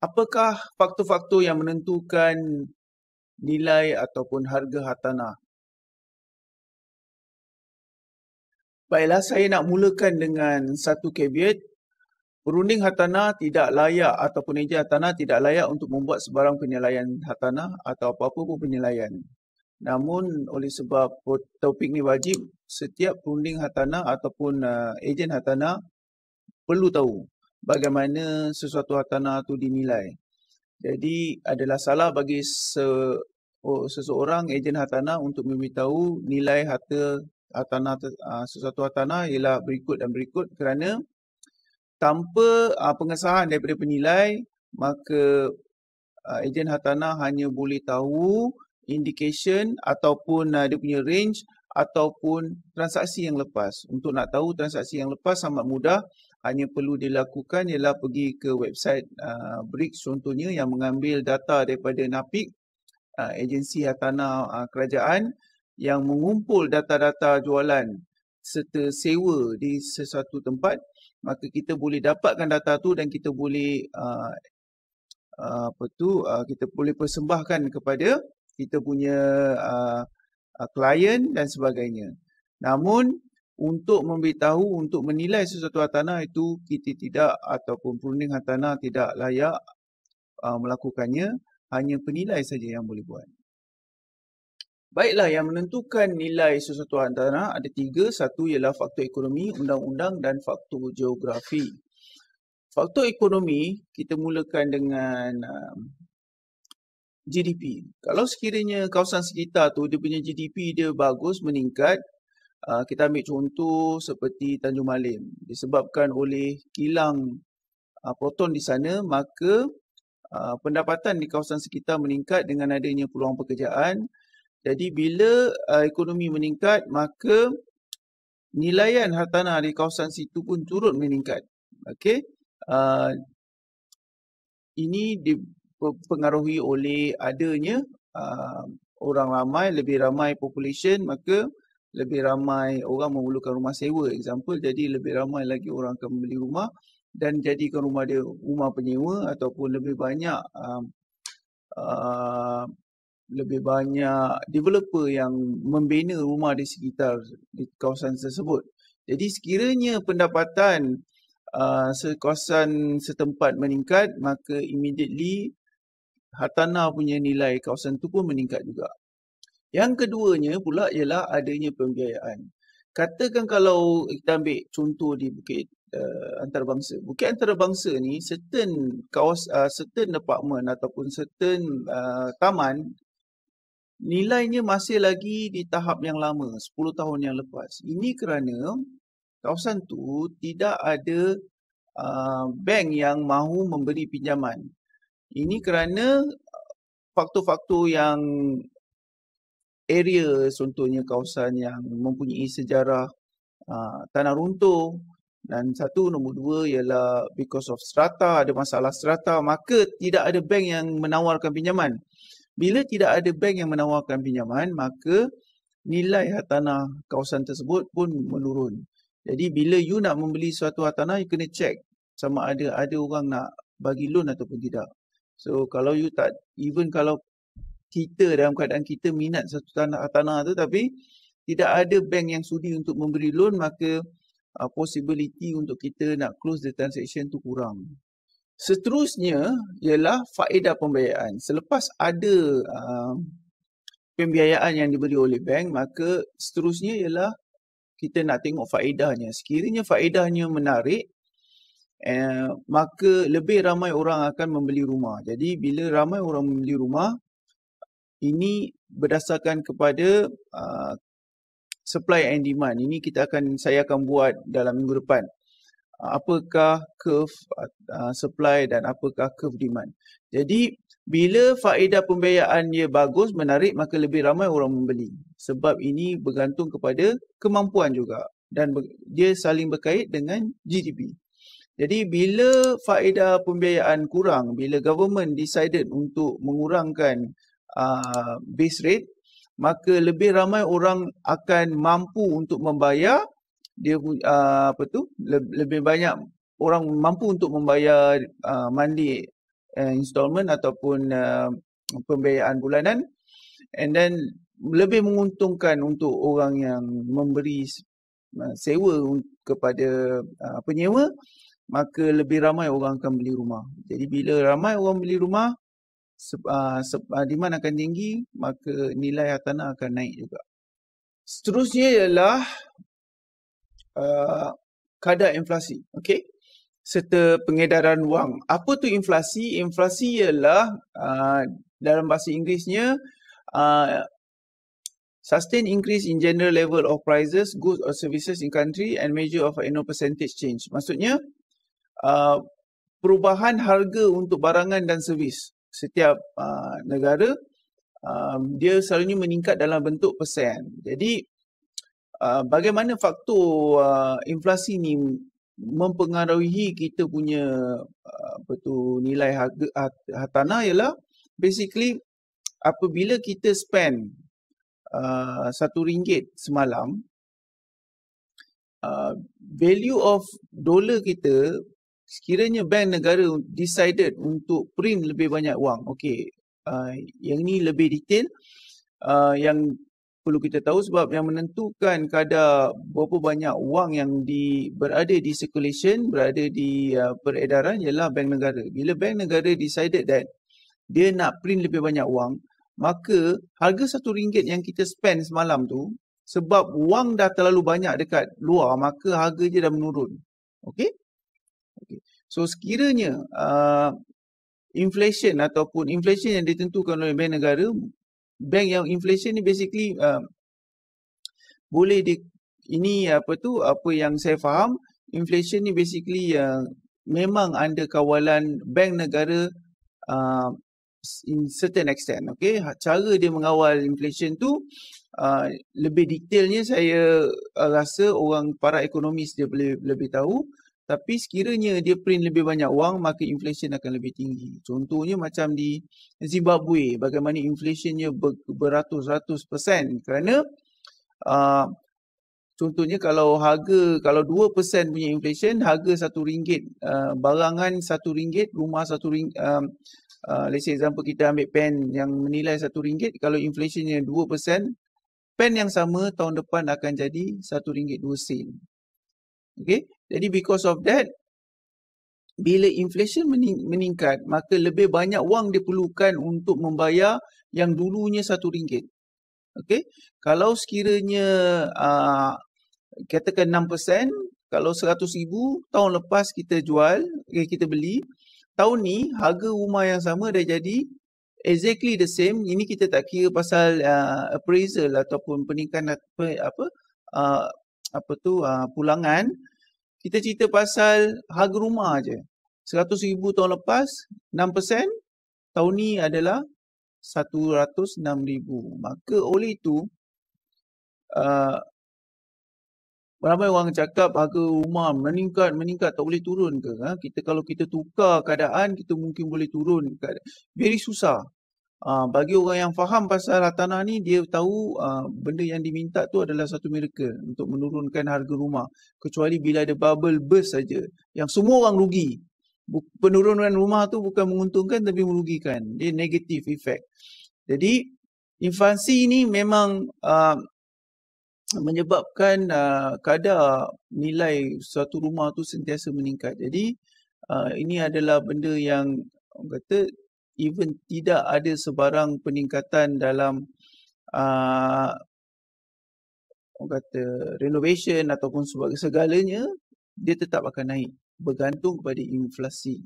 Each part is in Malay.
apakah faktor-faktor yang menentukan nilai ataupun harga hartanah? Baiklah, saya nak mulakan dengan satu caveat. Perunding hartanah tidak layak ataupun ejen hartanah tidak layak untuk membuat sebarang penilaian hartanah atau apa-apa pun penilaian. Namun oleh sebab topik ni wajib, setiap perunding hartanah ataupun uh, ejen hartanah perlu tahu bagaimana sesuatu hartanah tu dinilai. Jadi adalah salah bagi se oh, seseorang ejen hartanah untuk memberitahu nilai harta hartanah sesuatu hartanah ialah berikut dan berikut kerana tanpa aa, pengesahan daripada penilai maka aa, ejen hartanah hanya boleh tahu indication ataupun aa, dia punya range ataupun transaksi yang lepas. Untuk nak tahu transaksi yang lepas sangat mudah hanya perlu dilakukan ialah pergi ke website uh, BRICS contohnya yang mengambil data daripada NAPIC uh, agensi hartanah uh, kerajaan yang mengumpul data-data jualan serta sewa di sesuatu tempat maka kita boleh dapatkan data tu dan kita boleh uh, uh apa tu uh, kita boleh persembahkan kepada kita punya uh, uh, dan sebagainya namun untuk memberitahu untuk menilai sesuatu hartanah itu kita tidak ataupun perunding hartanah tidak layak uh, melakukannya hanya penilai saja yang boleh buat. Baiklah yang menentukan nilai sesuatu hartanah ada tiga. Satu ialah faktor ekonomi, undang-undang dan faktor geografi. Faktor ekonomi kita mulakan dengan um, GDP. Kalau sekiranya kawasan sekitar tu dia punya GDP dia bagus meningkat, Ah, kita ambil contoh seperti Tanjung Malim disebabkan oleh kilang uh, proton di sana maka uh, pendapatan di kawasan sekitar meningkat dengan adanya peluang pekerjaan jadi bila uh, ekonomi meningkat maka nilaian hartanah di kawasan situ pun turut meningkat Okay, uh, ini dipengaruhi oleh adanya uh, orang ramai lebih ramai population maka lebih ramai orang memerlukan rumah sewa example jadi lebih ramai lagi orang akan membeli rumah dan jadikan rumah dia rumah penyewa ataupun lebih banyak um, uh, lebih banyak developer yang membina rumah di sekitar di kawasan tersebut. Jadi sekiranya pendapatan uh, kawasan setempat meningkat maka immediately hartanah punya nilai kawasan tu pun meningkat juga. Yang keduanya pula ialah adanya pembiayaan. Katakan kalau kita ambil contoh di Bukit uh, Antarabangsa. Bukit Antarabangsa ni certain kawas, uh, certain apartment ataupun certain uh, taman nilainya masih lagi di tahap yang lama, 10 tahun yang lepas. Ini kerana kawasan tu tidak ada uh, bank yang mahu memberi pinjaman. Ini kerana faktor-faktor yang area contohnya kawasan yang mempunyai sejarah aa, ah, tanah runtuh dan satu nombor dua ialah because of strata ada masalah strata maka tidak ada bank yang menawarkan pinjaman bila tidak ada bank yang menawarkan pinjaman maka nilai hartanah kawasan tersebut pun menurun jadi bila you nak membeli suatu hartanah you kena check sama ada ada orang nak bagi loan ataupun tidak so kalau you tak even kalau kita dalam keadaan kita minat satu tanah tanah tu tapi tidak ada bank yang sudi untuk memberi loan maka uh, possibility untuk kita nak close the transaction tu kurang. Seterusnya ialah faedah pembiayaan. Selepas ada uh, pembiayaan yang diberi oleh bank maka seterusnya ialah kita nak tengok faedahnya. Sekiranya faedahnya menarik eh, maka lebih ramai orang akan membeli rumah. Jadi bila ramai orang membeli rumah ini berdasarkan kepada uh, supply and demand. Ini kita akan saya akan buat dalam minggu depan. Uh, apakah curve uh, supply dan apakah curve demand. Jadi bila faedah pembiayaan dia bagus, menarik maka lebih ramai orang membeli. Sebab ini bergantung kepada kemampuan juga dan dia saling berkait dengan GDP. Jadi bila faedah pembiayaan kurang, bila government decided untuk mengurangkan uh, base rate maka lebih ramai orang akan mampu untuk membayar dia uh, apa tu lebih banyak orang mampu untuk membayar uh, monthly uh, installment ataupun uh, pembiayaan bulanan and then lebih menguntungkan untuk orang yang memberi uh, sewa kepada uh, penyewa maka lebih ramai orang akan beli rumah. Jadi bila ramai orang beli rumah, uh, demand akan tinggi maka nilai hartanah akan naik juga. Seterusnya ialah uh, kadar inflasi. Okay? serta pengedaran wang. Apa tu inflasi? Inflasi ialah uh, dalam bahasa Inggerisnya uh, sustained increase in general level of prices, goods or services in country and measure of annual percentage change. Maksudnya uh, perubahan harga untuk barangan dan servis setiap uh, negara um, dia selalunya meningkat dalam bentuk persen. Jadi uh, bagaimana faktor uh, inflasi ni mempengaruhi kita punya apa tu nilai harga hartanah ialah basically apabila kita spend satu uh, ringgit semalam uh, value of dollar kita sekiranya bank negara decided untuk print lebih banyak wang, okey, uh, yang ni lebih detail uh, yang perlu kita tahu sebab yang menentukan kadar berapa banyak wang yang di, berada di circulation, berada di uh, peredaran ialah bank negara. Bila bank negara decided that dia nak print lebih banyak wang, maka harga satu ringgit yang kita spend semalam tu sebab wang dah terlalu banyak dekat luar maka harga dia dah menurun. Okey? Okay. So sekiranya uh, inflation ataupun inflation yang ditentukan oleh bank negara, bank yang inflation ni basically uh, boleh di ini apa tu apa yang saya faham inflation ni basically yang uh, memang under kawalan bank negara uh, in certain extent okey ha, cara dia mengawal inflation tu uh, lebih detailnya saya uh, rasa orang para ekonomis dia boleh lebih tahu tapi sekiranya dia print lebih banyak wang, maka inflation akan lebih tinggi. Contohnya macam di Zimbabwe, bagaimana inflationnya ber, beratus-ratus persen. Kerana uh, contohnya kalau harga, kalau dua persen punya inflation, harga satu ringgit, uh, ah, barangan satu ringgit, rumah satu ringgit, um, uh, ah, let's say example kita ambil pen yang menilai satu ringgit, kalau inflationnya persen, pen yang sama tahun depan akan jadi satu ringgit dua sen. Okay, jadi because of that bila inflation meningkat maka lebih banyak wang diperlukan untuk membayar yang dulunya satu ringgit. Okay? Kalau sekiranya uh, katakan 6% kalau ribu tahun lepas kita jual, okay, kita beli, tahun ni harga rumah yang sama dah jadi exactly the same. Ini kita tak kira pasal uh, appraisal ataupun peningkatan apa, apa uh, apa tu uh, pulangan kita cerita pasal harga rumah aje. 100,000 tahun lepas 6%, tahun ni adalah 106,000. Maka oleh itu uh, ramai orang cakap harga rumah meningkat meningkat tak boleh turun ke? Ha? Kita kalau kita tukar keadaan kita mungkin boleh turun. Very susah. Ah, bagi orang yang faham pasal tanah ni dia tahu uh, benda yang diminta tu adalah satu miracle untuk menurunkan harga rumah kecuali bila ada bubble burst saja yang semua orang rugi penurunan rumah tu bukan menguntungkan tapi merugikan dia negative effect jadi inflasi ini memang uh, menyebabkan uh, kadar nilai suatu rumah tu sentiasa meningkat jadi uh, ini adalah benda yang orang kata even tidak ada sebarang peningkatan dalam uh, orang kata renovation ataupun segalanya dia tetap akan naik bergantung kepada inflasi.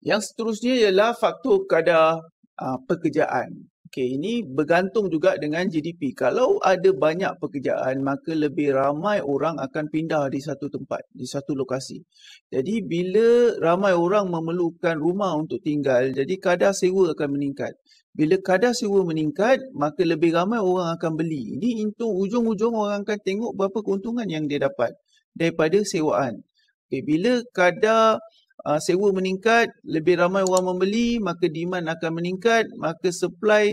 Yang seterusnya ialah faktor kadar uh, pekerjaan. Okey, ini bergantung juga dengan GDP. Kalau ada banyak pekerjaan, maka lebih ramai orang akan pindah di satu tempat, di satu lokasi. Jadi bila ramai orang memerlukan rumah untuk tinggal, jadi kadar sewa akan meningkat. Bila kadar sewa meningkat, maka lebih ramai orang akan beli. Ini itu ujung-ujung orang akan tengok berapa keuntungan yang dia dapat daripada sewaan. Okey, bila kadar uh, sewa meningkat, lebih ramai orang membeli, maka demand akan meningkat, maka supply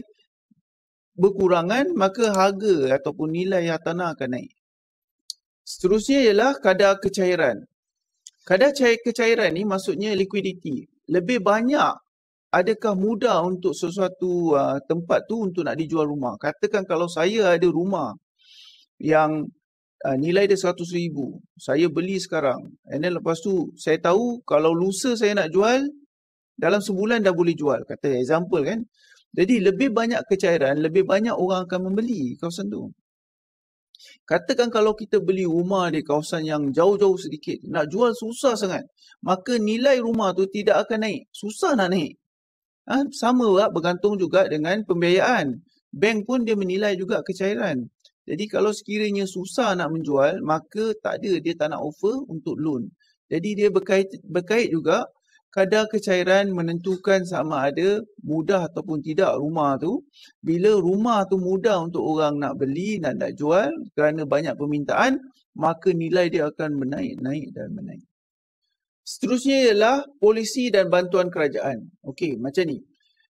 berkurangan, maka harga ataupun nilai hartanah akan naik. Seterusnya ialah kadar kecairan. Kadar cair kecairan ni maksudnya liquidity. Lebih banyak adakah mudah untuk sesuatu uh, tempat tu untuk nak dijual rumah. Katakan kalau saya ada rumah yang uh, nilai dia RM100,000. Saya beli sekarang. And then lepas tu saya tahu kalau lusa saya nak jual, dalam sebulan dah boleh jual. Kata example kan. Jadi lebih banyak kecairan, lebih banyak orang akan membeli kawasan tu. Katakan kalau kita beli rumah di kawasan yang jauh-jauh sedikit, nak jual susah sangat. Maka nilai rumah tu tidak akan naik. Susah nak naik. Ha? Sama lah bergantung juga dengan pembiayaan. Bank pun dia menilai juga kecairan. Jadi kalau sekiranya susah nak menjual, maka tak ada dia tak nak offer untuk loan. Jadi dia berkait, berkait juga kadar kecairan menentukan sama ada mudah ataupun tidak rumah tu. Bila rumah tu mudah untuk orang nak beli dan nak jual kerana banyak permintaan, maka nilai dia akan menaik-naik dan menaik. Seterusnya ialah polisi dan bantuan kerajaan. Okey, macam ni.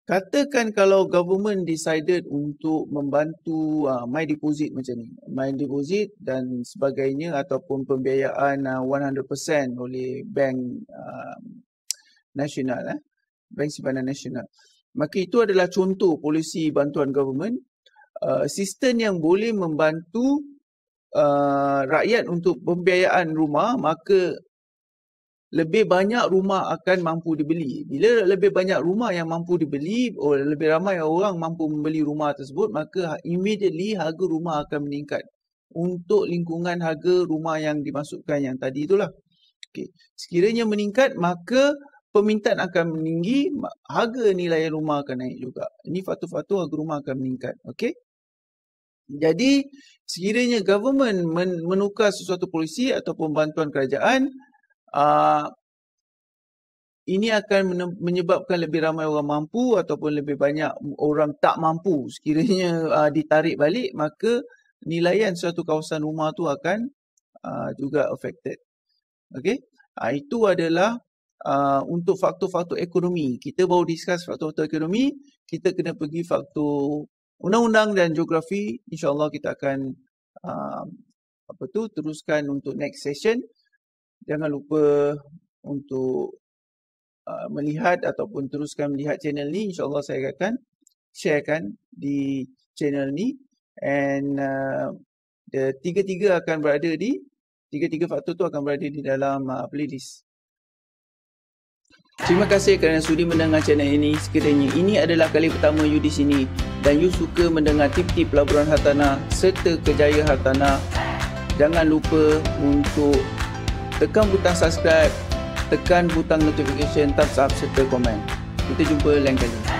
Katakan kalau government decided untuk membantu uh, my deposit macam ni, my deposit dan sebagainya ataupun pembiayaan uh, ah, 100% oleh bank uh, nasional eh, bank simpanan nasional. Maka itu adalah contoh polisi bantuan government, uh, sistem yang boleh membantu uh, rakyat untuk pembiayaan rumah, maka lebih banyak rumah akan mampu dibeli. Bila lebih banyak rumah yang mampu dibeli, oh, lebih ramai orang mampu membeli rumah tersebut, maka ha, immediately harga rumah akan meningkat untuk lingkungan harga rumah yang dimasukkan yang tadi itulah. Okay. Sekiranya meningkat, maka permintaan akan meninggi, harga nilai rumah akan naik juga. Ini fatu-fatu harga rumah akan meningkat. Okay. Jadi, sekiranya government men- menukar sesuatu polisi ataupun bantuan kerajaan, Ah, ini akan menyebabkan lebih ramai orang mampu ataupun lebih banyak orang tak mampu sekiranya uh, ditarik balik maka nilaian suatu kawasan rumah tu akan uh, juga affected. Okay, Uh, itu adalah uh, untuk faktor-faktor ekonomi. Kita baru discuss faktor-faktor ekonomi, kita kena pergi faktor undang-undang dan geografi. Insyaallah kita akan uh, apa tu teruskan untuk next session jangan lupa untuk uh, melihat ataupun teruskan melihat channel ni insyaallah saya akan sharekan di channel ni and uh, the tiga-tiga akan berada di tiga-tiga faktor tu akan berada di dalam uh, playlist Terima kasih kerana sudi mendengar channel ini. Sekiranya ini adalah kali pertama you di sini dan you suka mendengar tip-tip pelaburan hartanah serta kejayaan hartanah, jangan lupa untuk tekan butang subscribe, tekan butang notification, thumbs up serta komen. Kita jumpa lain kali.